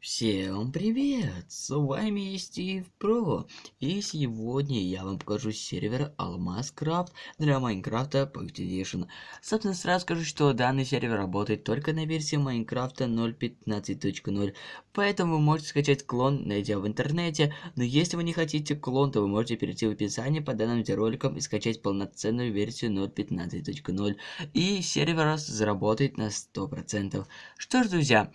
Всем привет! С вами Стив Про, и сегодня я вам покажу сервер АлмазКрафт для Майнкрафта Pactidation. Собственно, сразу скажу, что данный сервер работает только на версии Майнкрафта 0.15.0, поэтому вы можете скачать клон, найдя в интернете, но если вы не хотите клон, то вы можете перейти в описание по данным видеороликам и скачать полноценную версию 0.15.0, и сервер заработает на 100%. Что ж, друзья...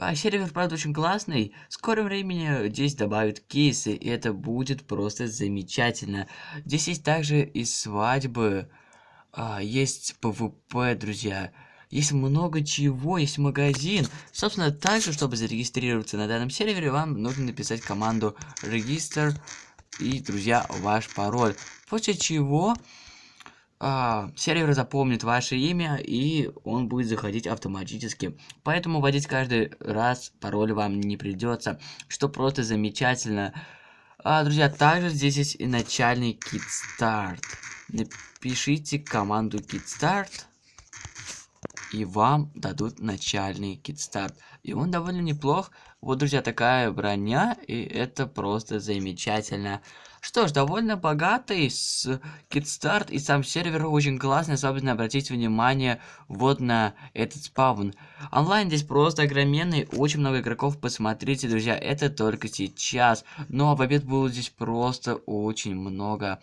А сервер, правда, очень классный. В скором времени здесь добавят кейсы, и это будет просто замечательно. Здесь есть также и свадьбы, а, есть ПВП, друзья. Есть много чего, есть магазин. Собственно, также, чтобы зарегистрироваться на данном сервере, вам нужно написать команду «Регистр» и, друзья, ваш пароль. После чего а, сервер запомнит ваше имя, и он будет заходить автоматически. Поэтому вводить каждый раз пароль вам не придется, что просто замечательно. А, друзья, также здесь есть и начальный китстарт. Напишите команду китстарт и вам дадут начальный кит-старт. И он довольно неплох. Вот, друзья, такая броня, и это просто замечательно. Что ж, довольно богатый с кит-старт, и сам сервер очень классный, особенно обратить внимание вот на этот спавн. Онлайн здесь просто огроменный, очень много игроков, посмотрите, друзья, это только сейчас. Ну а побед было здесь просто очень много.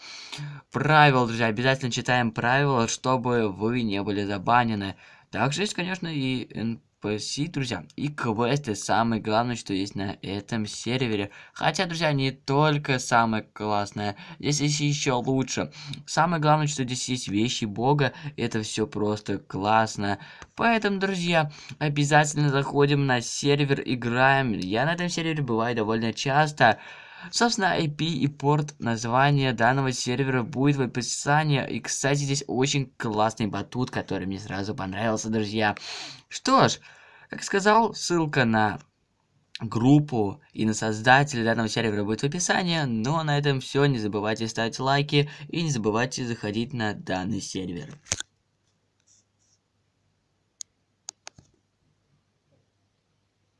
Правил, друзья, обязательно читаем правила, чтобы вы не были забанены. Также есть, конечно, и NPC, друзья. И квесты, самое главное, что есть на этом сервере. Хотя, друзья, не только самое классное. Здесь есть еще лучше. Самое главное, что здесь есть вещи бога. Это все просто классно. Поэтому, друзья, обязательно заходим на сервер, играем. Я на этом сервере бываю довольно часто. Собственно, IP и порт названия данного сервера будет в описании. И, кстати, здесь очень классный батут, который мне сразу понравился, друзья. Что ж, как сказал, ссылка на группу и на создателя данного сервера будет в описании. Но ну, а на этом все. Не забывайте ставить лайки и не забывайте заходить на данный сервер.